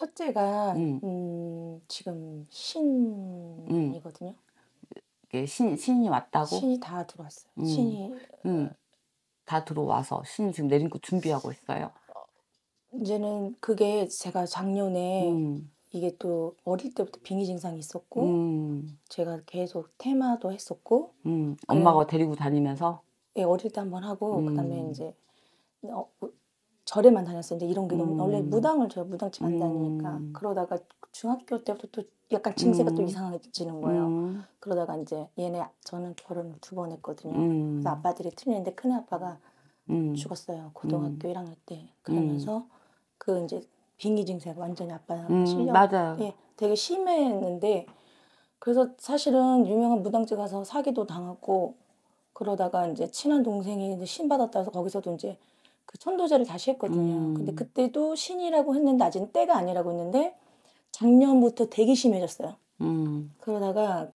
첫째가 음. 음, 지금 신이거든요. 음. 신 신이 왔다고? 신이 다 들어왔어요. 음. 신이 음. 어. 다 들어와서 신 지금 내린 거 준비하고 있어요. 어, 이제는 그게 제가 작년에 음. 이게 또 어릴 때부터 빙의 증상이 있었고 제가 계속 테마도 했었고 네. 엄마가 데리고 다니면서 예 어릴 때한번 하고 그다음에 이제 어, 절에만 다녔었는데 이런 게 너무 음. 원래 무당을 제가 무당집 안 다니니까 음. 그러다가 중학교 때부터 또 약간 증세가 음. 또이상하게지는 거예요. 음. 그러다가 이제 얘네 저는 결혼 을두 번 했거든요. 음. 그래서 아빠들이 틀리는데 큰 아빠가 음. 죽었어요. 고등학교 1학년 때 그러면서 그 이제 빙의 증세가 완전히 아빠가 실려 맞아요. 예, 되게 심했는데 그래서 사실은 유명한 무당집 가서 사기도 당하고 그러다가 이제 친한 동생이 이제 신 받았다 해서 거기서도 이제 그 천도제를 다시 했거든요. 음. 근데 그때도 신이라고 했는데 아직 때가 아니라고 했는데 작년부터 되게 심해졌어요. 음. 그러다가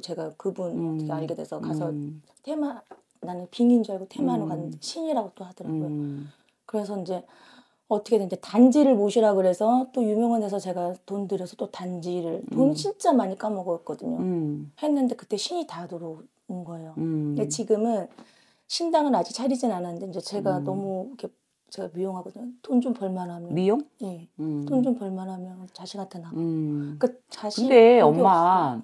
제가 그분 음. 알게 돼서 가서 음. 테마 나는 빙인 줄 알고 테마로 갔는데 음. 신이라고 또 하더라고요. 음. 그래서 이제 어떻게든 지 단지를 모시라 그래서 또 유명한 데서 제가 돈 들여서 또 단지를 돈 진짜 많이 까먹었거든요. 했는데 그때 신이 다 들어온 거예요. 근데 지금은 신당은 아직 차리진 않았는데 이제 제가 음. 너무 이렇게 제가 미용하거든요. 돈 좀 벌만 하면 미용? 예. 음. 돈좀 벌만 하면 자식한테 나가. 음. 그러니까 자식. 근데 엄마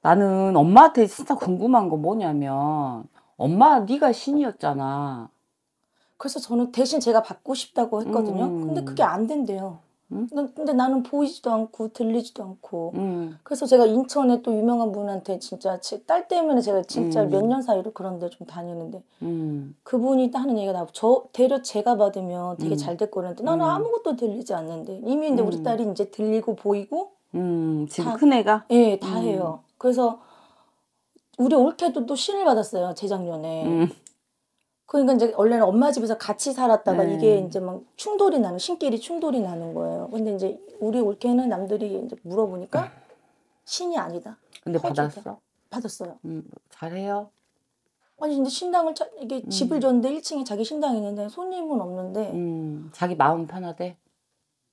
나는 엄마한테 진짜 궁금한 거 뭐냐면 엄마 네가 신이었잖아. 그래서 저는 대신 제가 받고 싶다고 했거든요. 근데 음. 그게 안 된대요. 응? 근데 나는 보이지도 않고 들리지도 않고 음. 그래서 제가 인천에 또 유명한 분한테 진짜 제 딸 때문에 제가 진짜 음. 몇년 사이로 그런데 좀다녔는데 음. 그분이 하는 얘기가 나고 저 대려 제가 받으면 되게 잘 될 거라는데 나는 아무것도 들리지 않는데 이미 근데 우리 딸이 이제 들리고 보이고 지금 다, 큰 애가 예다 네, 해요 그래서 우리 올케도 또 신을 받았어요 재작년에 그러니까 이제 원래는 엄마 집에서 같이 살았다가 네. 이게 이제 막 충돌이 나는 신끼리 충돌이 나는 거예요. 근데 이제 우리 올케는 남들이 이제 물어보니까 신이 아니다. 근데 받았어? 받았어요. 음, 잘해요. 아니 근데 신당을 차, 이게 음. 집을 줬는데 1층에 자기 신당이 있는데 손님은 없는데 음, 자기 마음 편하대.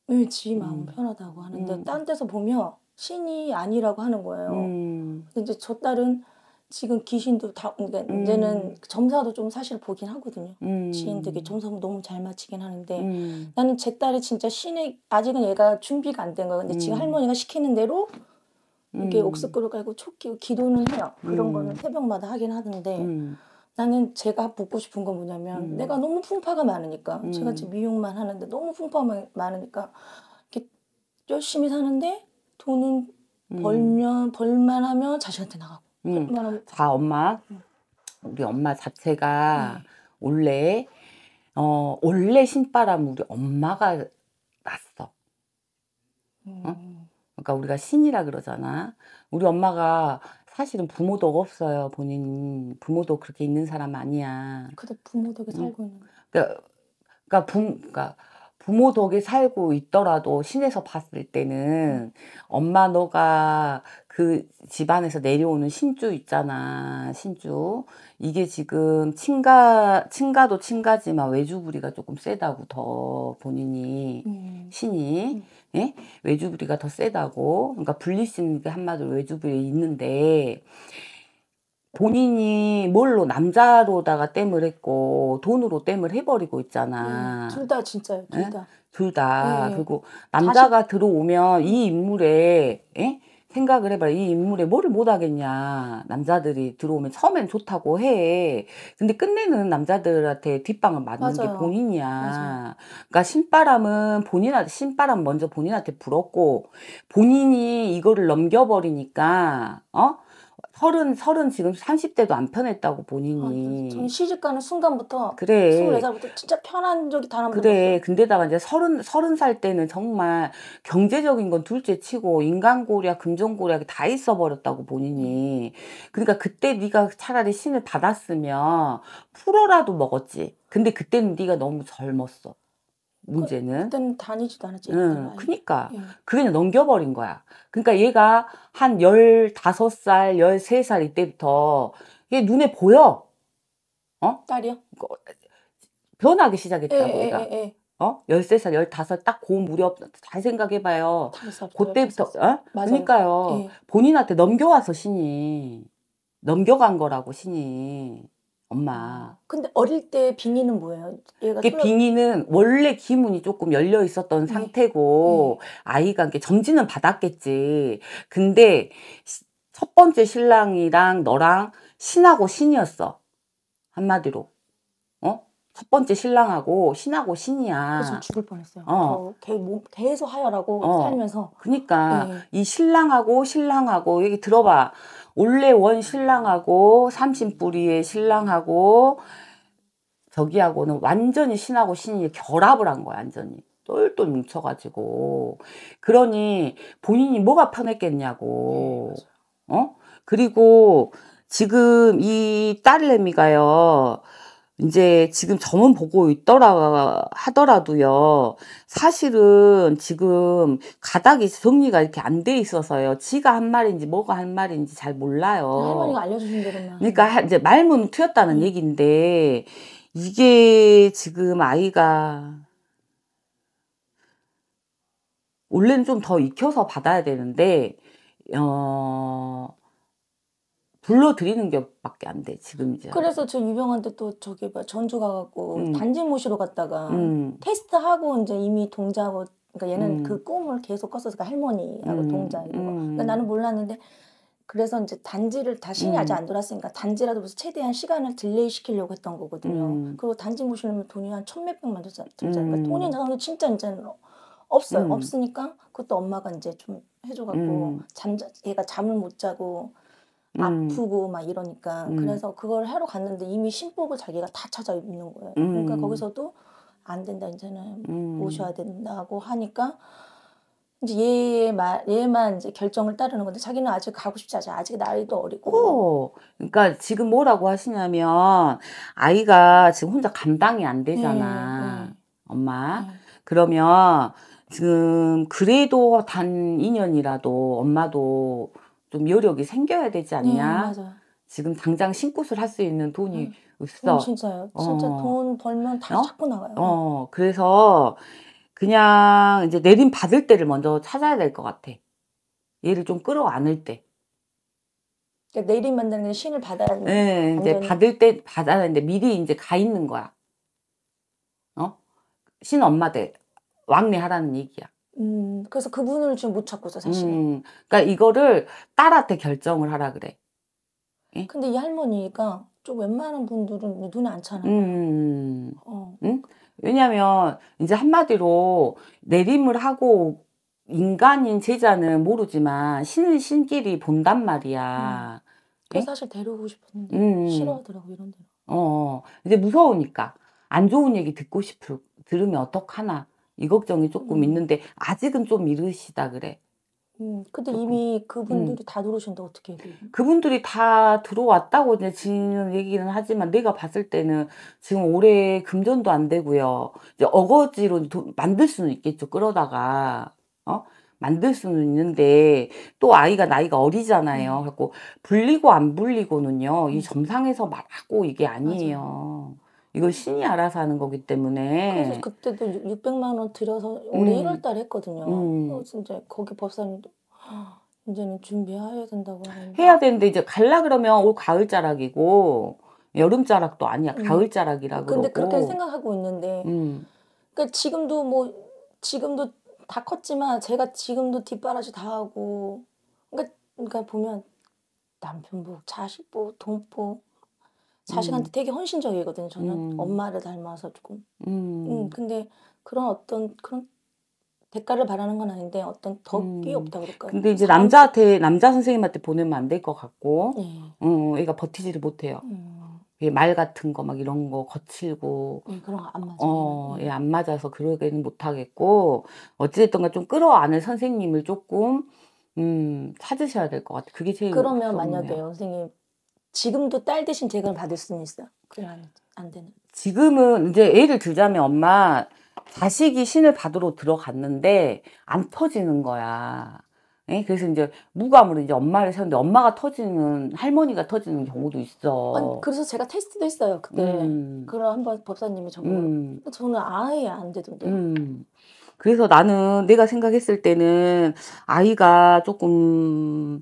네, 지 마음 음. 편하다고 하는데 음. 딴 데서 보면 신이 아니라고 하는 거예요. 음. 근데 이제 저 딸은 지금 귀신도 다 그러니까 음. 이제는 점사도 좀 사실 보긴 하거든요. 음. 지인들이 점사 너무 잘 맞히긴 하는데 음. 나는 제 딸이 진짜 신의 아직은 얘가 준비가 안 된 거야. 근데 지금 음. 할머니가 시키는 대로 이렇게 음. 옥수그릇 깔고 초끼 기도는 해요. 그런 음. 거는 새벽마다 하긴 하는데 나는 제가 묻고 싶은 건 뭐냐면 내가 너무 풍파가 많으니까 제가 지금 미용만 하는데 너무 풍파가 많으니까 이렇게 열심히 사는데 돈은 벌면 벌만 하면 자식한테 나가고. 음, 자 엄마 우리 엄마 자체가 원래 어 원래 신바람 우리 엄마가 났어. 응? 음. 어? 그러니까 우리가 신이라 그러잖아. 우리 엄마가 사실은 부모덕 없어요. 본인 부모도 그렇게 있는 사람 아니야. 그 근데 부모도 응. 살고 있는. 그러니까 그러니까 부 그러니까 부모 덕에 살고 있더라도 신에서 봤을 때는 엄마 너가 그 집안에서 내려오는 신주 있잖아 신주 이게 지금 친가 친가도 친가지만 외주부리가 조금 세다고 더 본인이 음. 신이 음. 예 외주부리가 더 세다고 그러니까 분리신이 한마디로 외주부리 있는데 본인이 뭘로 남자로다가 땜을 했고 돈으로 땜을 해버리고 있잖아. 음, 둘다 진짜요. 둘 에? 예? 다. 둘 다. 예, 예. 그리고 남자가 다시... 들어오면 이 인물에 에? 예? 생각을 해봐. 이 인물에 뭐를 못하겠냐. 남자들이 들어오면 처음엔 좋다고 해. 근데 끝내는 남자들한테 뒷방을 맞는 맞아요. 게 본인이야. 맞아요. 그러니까 신바람은 본인한테, 신바람 먼저 본인한테 불었고, 본인이 이거를 넘겨버리니까, 어? 서른 서른 지금 30대도 안 편했다고 본인이. 전 아, 네. 시집 가는 순간부터 그래. 24살부터 진짜 편한 적이 단 한 번. 그래. 없어요. 근데다가 이제 서른 서른 살 때는 정말 경제적인 건 둘째 치고 인간고략, 금전고략이 다 있어 버렸다고 본인이. 그러니까 그때 네가 차라리 신을 받았으면 풀어라도 먹었지. 근데 그때는 네가 너무 젊었어. 문제는. 그때는 다니지도 않았지. 응, 그니까. 예. 그게 그냥 넘겨버린 거야. 그러니까 얘가 한 15살, 13살 이때부터 얘 눈에 보여. 어? 딸이요? 그, 변하기 시작했다고 예, 예 얘가. 예, 예. 어? 13살, 15, 딱고 무렵, 잘 생각해봐요. 그때부터, 어? 맞아요. 그러니까요. 예. 본인한테 넘겨와서 신이. 넘겨간 거라고, 신이. 엄마. 근데 어릴 때 빙의는 뭐예요? 얘가 이 빙의는 원래 기문이 조금 열려 있었던 네. 상태고 네. 아이가 이렇게 점진은 받았겠지. 근데 첫 번째 신랑이랑 너랑 신하고 신이었어. 한마디로. 어? 첫 번째 신랑하고 신하고 신이야. 그래서 죽을 뻔했어요. 어. 뭐, 계속 하혈하고 어. 살면서. 그니까 러 네. 이 신랑하고 신랑하고 여기 들어봐. 원래 원 신랑하고 삼신뿌리의 신랑하고 저기하고는 완전히 신하고 신이 결합을 한 거야 완전히 똘똘 뭉쳐가지고 그러니 본인이 뭐가 편했겠냐고 네, 어 그리고 지금 이 딸내미가요 이제 지금 저만 보고 있더라 하더라도요. 사실은 지금 가닥이 정리가 이렇게 안 돼 있어서요. 지가 한 말인지 뭐가 한 말인지 잘 몰라요. 할머니가 알려주신 거구나. 그러니까 이제 말문 트였다는 음. 얘기인데 이게 지금 아이가 원래는 좀 더 익혀서 받아야 되는데 어. 불러드리는 게밖에 안 돼, 지금 이제. 그래서 저 유명한데 또 저기 봐, 전주 가갖고 음. 단지 모시러 갔다가 음. 테스트하고 이제 이미 동자하고, 그러니까 얘는 음. 그 꿈을 계속 꿨어. 그니까 할머니하고 음. 동자 이거. 음. 그러니까 나는 몰랐는데 그래서 이제 단지를 다 신이 음. 아직 안 돌았으니까 단지라도 무슨 최대한 시간을 딜레이 시키려고 했던 거거든요. 그리고 단지 모시려면 돈이 한 천 몇 백만 들잖아요. 그러니까 돈이 나가는 진짜 이제는 없어요. 없으니까 그것도 엄마가 이제 좀 해줘갖고 잠자 얘가 잠을 못 자고 음. 아프고 막 이러니까 음. 그래서 그걸 하러 갔는데 이미 신복을 자기가 다 찾아 입는 거예요. 음. 그러니까 거기서도 안 된다 이제는 음. 오셔야 된다고 하니까 이제 얘만 얘만 이제 결정을 따르는 건데 자기는 아직 가고 싶지 않아 아직 나이도 어리고. 오, 그러니까 지금 뭐라고 하시냐면 아이가 지금 혼자 감당이 안 되잖아, 네, 네. 엄마. 네. 그러면 지금 그래도 단 2년이라도 엄마도 좀 여력이 생겨야 되지 음, 않냐. 네, 지금 당장 신꽃을 할 수 있는 돈이 음. 없어. 음, 어, 진짜요. 어. 진짜 돈 벌면 다 어? 찾고 나가요. 어, 그래서 그냥 이제 내림 받을 때를 먼저 찾아야 될 것 같아. 얘를 좀 끌어안을 때. 그러니까 내림 만드는 게 신을 받아야 되는 네, 완전히. 이제 받을 때 받아야 되는데 미리 이제 가 있는 거야. 어? 신 엄마 대 왕래 하라는 얘기야. 음, 그래서 그분을 지금 못 찾고 있어, 사실. 음, 그니까 이거를 딸한테 결정을 하라 그래. 예? 근데 이 할머니가 좀 웬만한 분들은 눈에 안 차나. 음. 어. 응? 왜냐면 이제 한마디로 내림을 하고 인간인 제자는 모르지만 신은 신끼리 본단 말이야. 음. 그래 예? 사실 데려오고 싶었는데 음. 음. 싫어하더라고 이런 데로. 어, 어, 이제 무서우니까 안 좋은 얘기 듣고 싶을 들으면 어떡하나. 이 걱정이 조금 음. 있는데 아직은 좀 이르시다 그래. 음, 근데 조금. 이미 그분들이 음. 다 들어오신다 어떻게 해요? 그분들이 다 들어왔다고 이제 지는 얘기는 하지만 내가 봤을 때는 지금 올해 금전도 안 되고요. 이제 어거지로 도, 만들 수는 있겠죠. 끌어다가 어 만들 수는 있는데 또 아이가 나이가 어리잖아요. 음. 그래갖 불리고 안 불리고는요 이 음. 점상에서 말하고 이게 아니에요. 맞아요. 이거 신이 알아서 하는 거기 때문에. 그래서 그때도 600만 원 들여서 올해 음. 1월 달 했거든요. 음. 어, 진짜 거기 법사님도 이제는 준비해야 된다고 하는데. 해야 되는데 이제 갈라 그러면 올 가을 자락이고 여름 자락도 아니야. 음. 가을 자락이라 고 근데 그렇게 생각하고 있는데. 음. 그러니까 지금도 뭐 지금도 다 컸지만 제가 지금도 뒷바라지 다 하고 그러니까 그러니까 보면 남편복, 자식복, 돈복 자식한테 음. 되게 헌신적이거든요. 저는 음. 엄마를 닮아서 조금. 음. 음. 근데 그런 어떤 그런 대가를 바라는 건 아닌데 어떤 덕이 음. 없다 그럴까요? 근데 이제 남자한테 남자 선생님한테 보내면 안 될 것 같고, 네. 어, 애가 버티지를 못해요. 음. 말 같은 거 막 이런 거 거칠고, 네, 그런 거 안 맞아. 어, 예, 안 맞아서 그러기는 못하겠고 어찌됐던가 좀 끌어안을 선생님을 조금 음, 찾으셔야 될 것 같아. 그게 제일 그러면 없었네요. 만약에 선생님 지금도 딸 대신 재간을 받을 수는 있어. 그 안, 되는. 지금은 이제 예를 들자면 엄마 자식이 신을 받으러 들어갔는데 안 터지는 거야. 에? 예? 그래서 이제 무감으로 이제 엄마를 세는데 엄마가 터지는 할머니가 터지는 경우도 있어. 아니, 그래서 제가 테스트도 했어요 그때. 음. 그럼 한번 법사님이 정말 음. 저는 아예 안 되던데. 음. 그래서 나는 내가 생각했을 때는 아이가 조금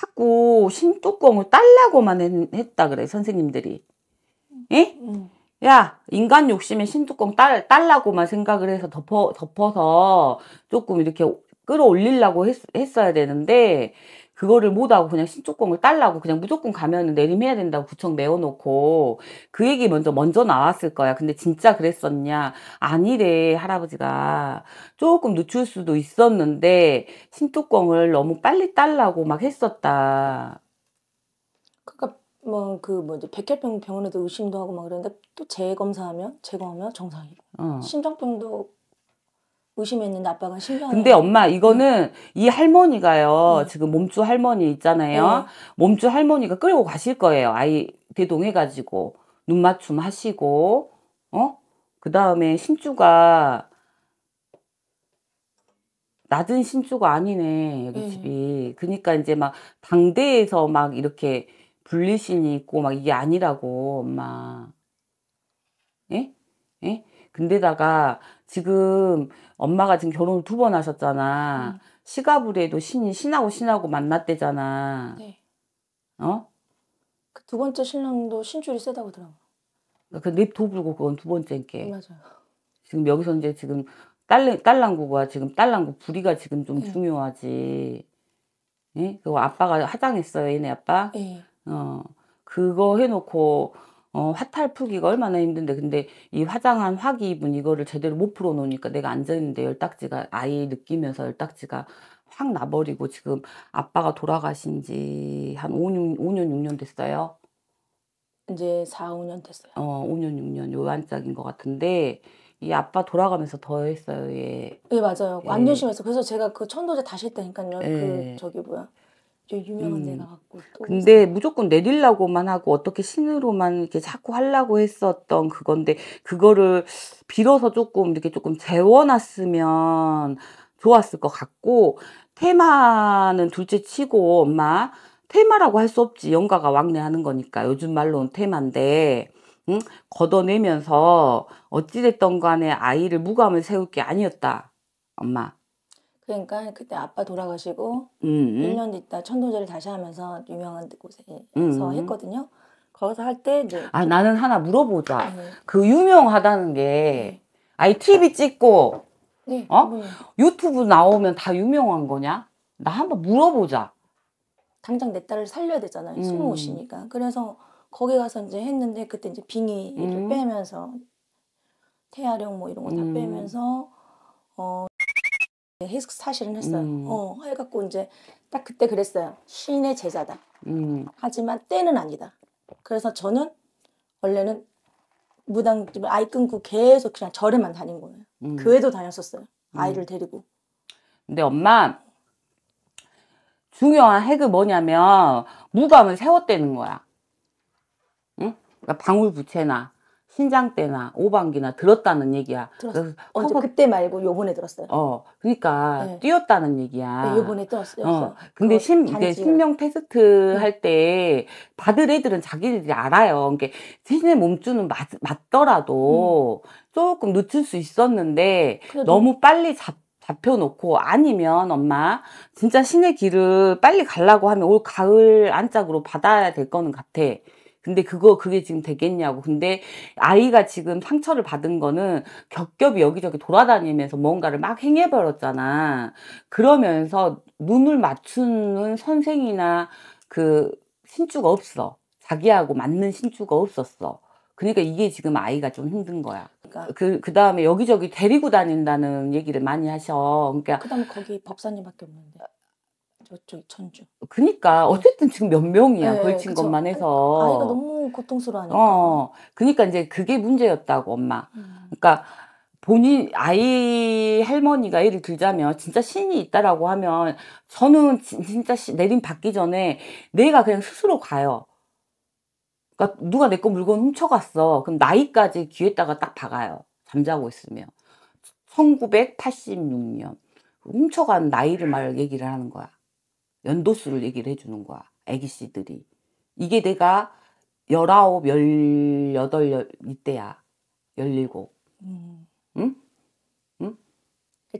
자꾸 신뚜껑을 딸라고만 했다 그래 선생님들이 예? 야 인간 욕심에 신뚜껑 딸, 딸라고만 생각을 해서 덮어, 덮어서 조금 이렇게 끌어올리려고 했, 했어야 되는데 그거를 못하고 그냥 신조권을 딸라고 그냥 무조건 가면 내림해야 된다고 구청 메워놓고 그 얘기 먼저 먼저 나왔을 거야. 근데 진짜 그랬었냐? 아니래 할아버지가 조금 늦출 수도 있었는데 신조권을 너무 빨리 딸라고 막 했었다. 그러니까 뭐 그 뭐지 백혈병 병원에도 의심도 하고 막 그러는데 또 재검사하면 재검하면 정상이고 어. 심장병도 의심했는데 아빠가 신경. 근데 엄마 이거는 음. 이 할머니가요. 음. 지금 몸주 할머니 있잖아요. 네. 몸주 할머니가 끌고 가실 거예요. 아이 대동해가지고 눈 맞춤 하시고 어? 그 다음에 신주가 낮은 신주가 아니네 여기 음. 집이 그러니까 이제 막 당대에서 막 이렇게 불리신이 있고 막 이게 아니라고 엄마 예? 예? 근데다가 지금 엄마 가 지금 결혼을 두 번 하셨잖아. 음. 시가불에도 신이 신하고 신하고 만났대잖아. 네. 어? 그 두 번째 신랑도 신줄이 세다고 들어. 그립 도불고 그건 두 번째인 게. 맞아요. 지금 여기서 이제 지금 딸 딸랑구가 지금 딸랑구 부리가 지금 좀 네. 중요하지. 예? 그거 아빠가 화장했어요 얘네 아빠. 예. 어. 그거 해놓고 어, 화탈 풀기가 얼마나 힘든데 근데 이 화장한 화기분 이거를 제대로 못 풀어놓으니까 내가 앉아있는데 열딱지가 아예 느끼면서 열딱지가 확 나버리고 지금 아빠가 돌아가신 지 한 5년, 5년 6년 됐어요. 이제 4, 5년 됐어요. 어, 5년, 6년 요한짝인것 같은데 이 아빠 돌아가면서 더 했어요. 예. 예, 맞아요. 예. 완전 심했서 그래서 제가 그 천도제 다시 했다니까요. 그 예. 그 저기 뭐야. 유명한 음. 데나 갖고 또 근데 무조건 내리려고만 하고 어떻게 신으로만 이렇게 자꾸 하려고 했었던 그건데 그거를 빌어서 조금 이렇게 조금 재워놨으면 좋았을 것 같고 테마는 둘째 치고 엄마 테마라고 할 수 없지 영가가 왕래하는 거니까 요즘 말로는 테마인데 응? 걷어내면서 어찌됐던 간에 아이를 무감을 세울 게 아니었다 엄마 그러니까 그때 아빠 돌아가시고 음. 1년 있다 천도제를 다시 하면서 유명한 곳에서 음. 했거든요. 거기서 할 때 이제 아 나는 하나 물어보자. 네. 그 유명하다는 게 네. 아이 TV 찍고 네, 어 네. 유튜브 나오면 다 유명한 거냐? 나 한번 물어보자. 당장 내 딸을 살려야 되잖아요. 음. 스무 옷니까 그래서 거기 가서 이제 했는데 그때 이제 빙의를 음. 빼면서 태아령 뭐 이런 거다 음. 빼면서 어 네, 해석 사실은 했어요. 음. 어, 해갖고 이제 딱 그때 그랬어요. 신의 제자다. 음. 하지만 때는 아니다. 그래서 저는 원래는 무당 아이 끊고 계속 그냥 절에만 다닌 거예요. 음. 교회도 다녔었어요. 음. 아이를 데리고. 근데 엄마 중요한 핵은 뭐냐면 무감을 세웠다는 거야. 응? 그러니까 방울부채나 신장 때나 오반기나 들었다는 얘기야. 들었어. 언제 어, 커버... 그때 말고 요번에 들었어요. 어, 그러니까 네. 뛰었다는 얘기야. 네, 요번에 뛰었어요. 어, 근데 신 이제 신명 테스트 네. 할때 받을 애들은 자기들이 알아요. 그러니까 신의 몸주는 맞, 맞더라도 음. 조금 늦출 수 있었는데 그래도... 너무 빨리 잡. 잡혀놓고 아니면 엄마 진짜 신의 길을 빨리 가려고 하면 올 가을 안짝으로 받아야 될 거는 같아. 근데 그거 그게 지금 되겠냐고. 근데 아이가 지금 상처를 받은 거는 겹겹이 여기저기 돌아다니면서 뭔가를 막 행해버렸잖아. 그러면서 눈을 맞추는 선생이나 그 신주가 없어. 자기하고 맞는 신주가 없었어. 그러니까 이게 지금 아이가 좀 힘든 거야. 그 그, 그 다음에 여기저기 데리고 다닌다는 얘기를 많이 하셔. 그러니까. 그 다음에 거기 법사님밖에 없는데. 저쪽 천주. 그니까 어쨌든 지금 몇 명이야 네, 걸친 그쵸. 것만 해서 그러니까 아이가 너무 고통스러워하니까. 어, 그니까 이제 그게 문제였다고 엄마. 음. 그러니까 본인 아이 할머니가 예를 들자면 진짜 신이 있다라고 하면 저는 진, 짜 내림 받기 전에 내가 그냥 스스로 가요. 그니까 누가 내 거 물건 훔쳐갔어. 그럼 나이까지 귀에다가 딱 박아요. 잠자고 있으면. 1986년 훔쳐간 나이를 말 얘기를 하는 거야. 연도수를 얘기를 해주는 거야. 애기 씨들이. 이게 내가 열아홉, 열여덟, 이때야. 열일곱. 음. 응? 응?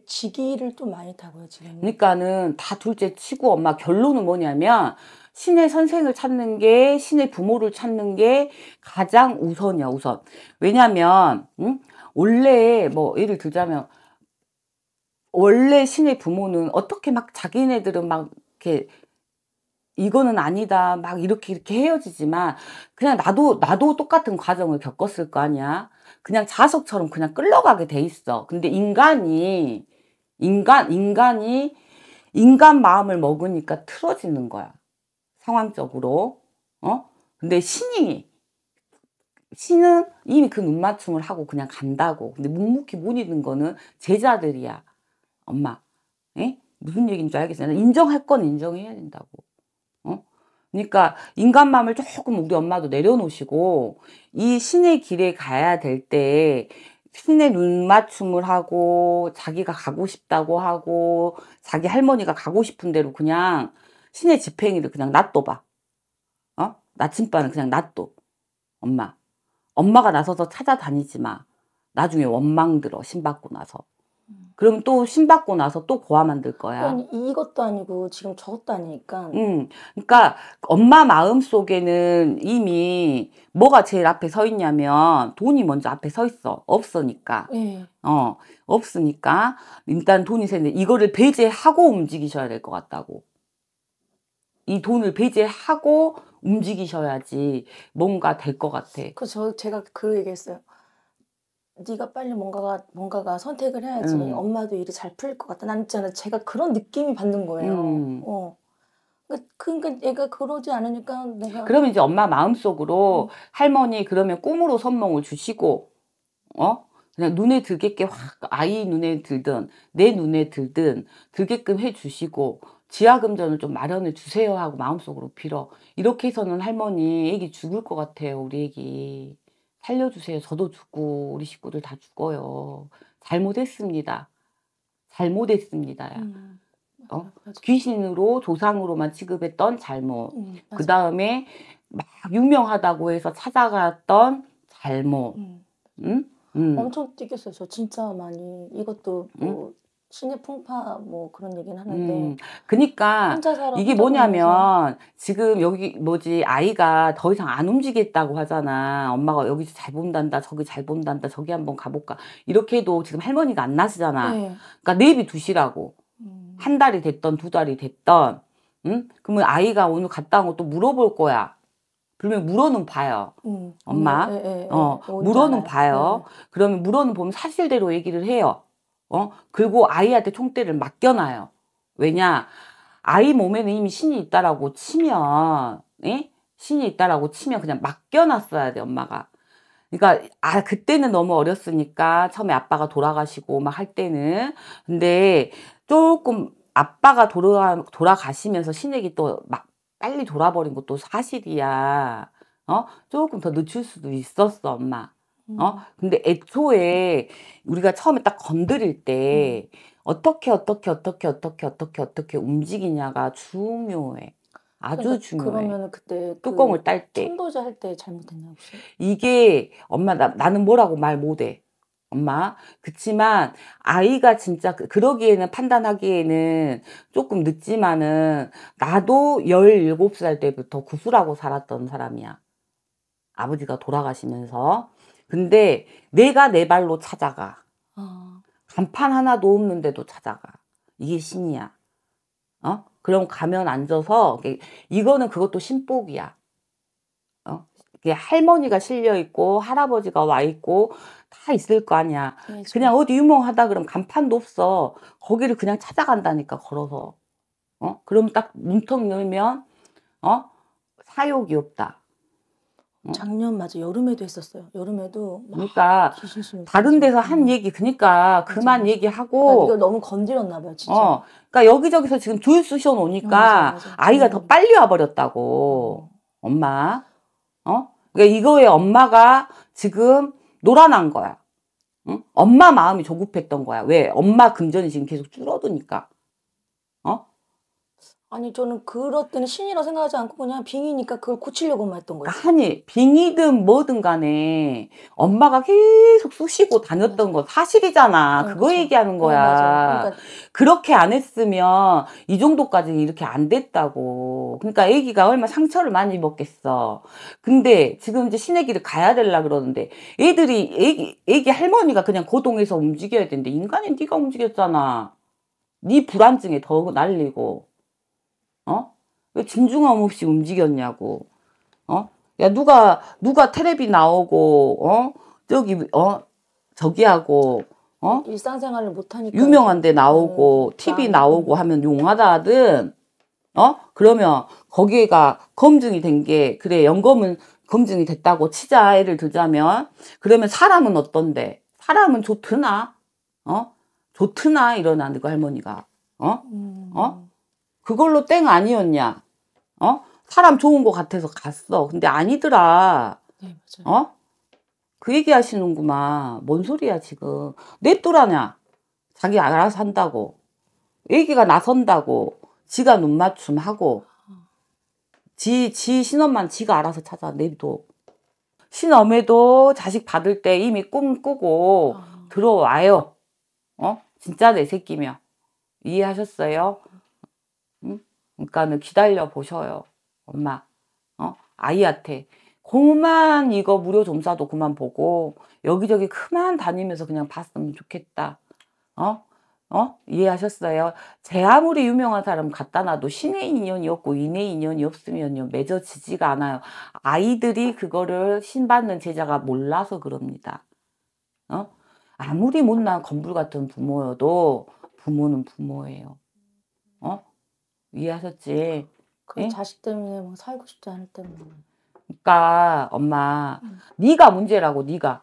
지기를 그 또 많이 타고요, 지금. 그러니까는 다 둘째 치고 엄마 결론은 뭐냐면 신의 선생을 찾는 게 신의 부모를 찾는 게 가장 우선이야, 우선. 왜냐면 응? 원래 뭐 예를 들자면 원래 신의 부모는 어떻게 막 자기네들은 막 이렇게 이거는 아니다 막 이렇게 이렇게 헤어지지만 그냥 나도 나도 똑같은 과정을 겪었을 거 아니야 그냥 자석처럼 그냥 끌려가게 돼 있어 근데 인간이 인간 인간이 인간 마음을 먹으니까 틀어지는 거야 상황적으로 어 근데 신이 신은 이미 그 눈맞춤을 하고 그냥 간다고 근데 묵묵히 못 이는 거는 제자들이야 엄마 에? 무슨 얘기인지 알겠어요. 인정할 건 인정해야 된다고. 어? 그러니까 인간 마음을 조금 우리 엄마도 내려놓으시고 이 신의 길에 가야 될 때 신의 눈 맞춤을 하고 자기가 가고 싶다고 하고 자기 할머니가 가고 싶은 대로 그냥 신의 집행이를 그냥 놔둬봐. 어? 나침반은 그냥 놔둬. 엄마. 엄마가 나서서 찾아다니지 마. 나중에 원망 들어. 신 받고 나서. 음. 그럼 또 신받고 나서 또 고아 만들 거야. 아니, 이것도 아니고 지금 저것도 아니니까. 음, 그러니까 엄마 마음 속에는 이미 뭐가 제일 앞에 서 있냐면 돈이 먼저 앞에 서 있어. 없으니까. 네. 어, 없으니까 일단 돈이 세는데 네. 이거를 배제하고 움직이셔야 될 것 같다고. 이 돈을 배제하고 움직이셔야지 뭔가 될 것 같아. 그저 제가 그 얘기했어요. 네가 빨리 뭔가가 뭔가가 선택을 해야지 음. 엄마도 일이 잘 풀릴 것 같다 난 있잖아 제가 그런 느낌이 받는 거예요 음. 어. 그러니까, 그러니까 얘가 그러지 않으니까 내가 그러면 이제 엄마 마음속으로 음. 할머니 그러면 꿈으로 선몽을 주시고 어 그냥 눈에 들게끔 확 아이 눈에 들든 내 눈에 들든 들게끔 해주시고 지하금전을 좀 마련해 주세요 하고 마음속으로 빌어 이렇게 해서는 할머니 애기 죽을 것 같아요 우리 애기 살려주세요. 저도 죽고 우리 식구들 다 죽어요. 잘못했습니다. 잘못했습니다야. 음, 어? 아, 귀신으로 조상으로만 취급했던 잘못. 음, 그 다음에 막 유명하다고 해서 찾아갔던 잘못. 음. 응? 엄청 뛰겠어요. 저 진짜 많이 이것도 뭐 신의 풍파 뭐 그런 얘기는 하는데. 음, 그니까 이게 뭐냐면 지금 여기 뭐지 아이가 더 이상 안 움직였다고 하잖아. 엄마가 여기서 잘 본단다, 저기 잘 본단다, 저기 한번 가볼까. 이렇게 해도 지금 할머니가 안 나시잖아. 네. 그러니까 내비 두시라고. 음. 한 달이 됐던 두 달이 됐던. 응? 그러면 아이가 오늘 갔다 온거또 물어볼 거야. 그러면 물어는 봐요. 음, 엄마. 에, 에, 에, 어, 어 물어는 봐요. 네, 네. 그러면 물어는 보면 사실대로 얘기를 해요. 어? 그리고 아이한테 총대를 맡겨놔요. 왜냐? 아이 몸에는 이미 신이 있다라고 치면, 예? 신이 있다라고 치면 그냥 맡겨놨어야 돼, 엄마가. 그니까아 그때는 너무 어렸으니까 처음에 아빠가 돌아가시고 막 할 때는 근데 조금 아빠가 돌아 돌아가시면서 신에게 또 막 빨리 돌아버린 것도 사실이야. 어 조금 더 늦출 수도 있었어 엄마. 어? 음. 근데 애초에 우리가 처음에 딱 건드릴 때 음. 어떻게 어떻게 어떻게 어떻게 어떻게 어떻게 움직이냐가 중요해. 아주 그러니까 중요해. 그러면 은 그때 그 뚜껑을 그딸 때. 천도제 할때 잘못했나 혹시? 이게 엄마 나, 나는 뭐라고 말 못해. 엄마. 그치만 아이가 진짜 그, 그러기에는 판단하기에는 조금 늦지만은 나도 17살 때부터 구슬하고 살았던 사람이야. 아버지가 돌아가시면서 근데 내가 내 발로 찾아가. 어. 간판 하나도 없는데도 찾아가. 이게 신이야. 어? 그럼 가면 앉아서 이거는 그것도 신복이야. 어? 이게 할머니가 실려 있고 할아버지가 와 있고 다 있을 거 아니야. 네, 그냥 어디 유명하다 그럼 간판도 없어. 거기를 그냥 찾아간다니까 걸어서. 어? 그럼 딱 문턱 열면 어? 사욕이 없다. 어. 작년 맞아 여름에도 했었어요. 여름에도 그러니까 다른 데서 한 음. 얘기 그러니까 그만 맞아. 얘기하고 그러니까 아, 이걸 너무 건드렸나 봐요 진짜. 어, 그러니까 여기저기서 지금 조회수 시험 오니까 아, 이가더 빨리 와 버렸다고 음. 엄마 어 그러니까 이거에 엄마가 지금 놀아난 거야. 응? 엄마 마음이 조급했던 거야. 왜 엄마 금전이 지금 계속 줄어드니까. 아니 저는 그렇다는 신이라 생각하지 않고 그냥 빙이니까 그걸 고치려고만 했던 거예요. 그러니까 아니 빙의든 뭐든 간에 엄마가 계속 쑤시고 다녔던 거 사실이잖아. 네, 그거 그렇 얘기하는 네, 거야. 네, 그러니까... 그렇게 안 했으면 이 정도까지 이렇게 안 됐다고. 그러니까 아기가 얼마 상처를 많이 먹겠어. 근데 지금 이제 신애기를 가야 될라 그러는데 애들이 애기 애기 할머니가 그냥 고동에서 움직여야 되는데 인간이 네가 움직였잖아. 네 불안증에 더 날리고. 어? 왜 진중함 없이 움직였냐고. 어? 야, 누가, 누가 테레비 나오고, 어? 저기, 어? 저기 하고, 어? 일상생활을 못하니까. 유명한 데 나오고, 음, 어, TV 아, 나오고 하면 용하다 하든, 어? 그러면 거기가 검증이 된 게, 그래, 영검은 검증이 됐다고 치자, 예를 들자면. 그러면 사람은 어떤데? 사람은 좋드나? 어? 좋드나? 이러는 그 할머니가. 어? 음. 어? 그걸로 땡 아니었냐? 어? 사람 좋은 거 같아서 갔어. 근데 아니더라. 네, 맞아요. 어? 그 얘기 하시는구만. 뭔 소리야, 지금. 내또라냐 자기 알아서 한다고. 얘기가 나선다고. 지가 눈 맞춤하고. 지, 지 신엄만 지가 알아서 찾아, 내도. 신엄에도 자식 받을 때 이미 꿈 꾸고 아. 들어와요. 어? 진짜 내 새끼며. 이해하셨어요? 그러니까는 기다려 보셔요. 엄마. 어? 아이한테. 그만 이거 무료 점사도 그만 보고 여기저기 그만 다니면서 그냥 봤으면 좋겠다. 어? 어? 이해하셨어요? 제 아무리 유명한 사람 갖다 놔도 신의 인연이 없고 인의 인연이 없으면요. 맺어지지가 않아요. 아이들이 그거를 신받는 제자가 몰라서 그럽니다. 어? 아무리 못난 건물 같은 부모여도 부모는 부모예요. 어? 위하셨지그 응? 자식 때문에 막 살고 싶지 않을 때문에. 그러니까 엄마, 응. 네가 문제라고 네가.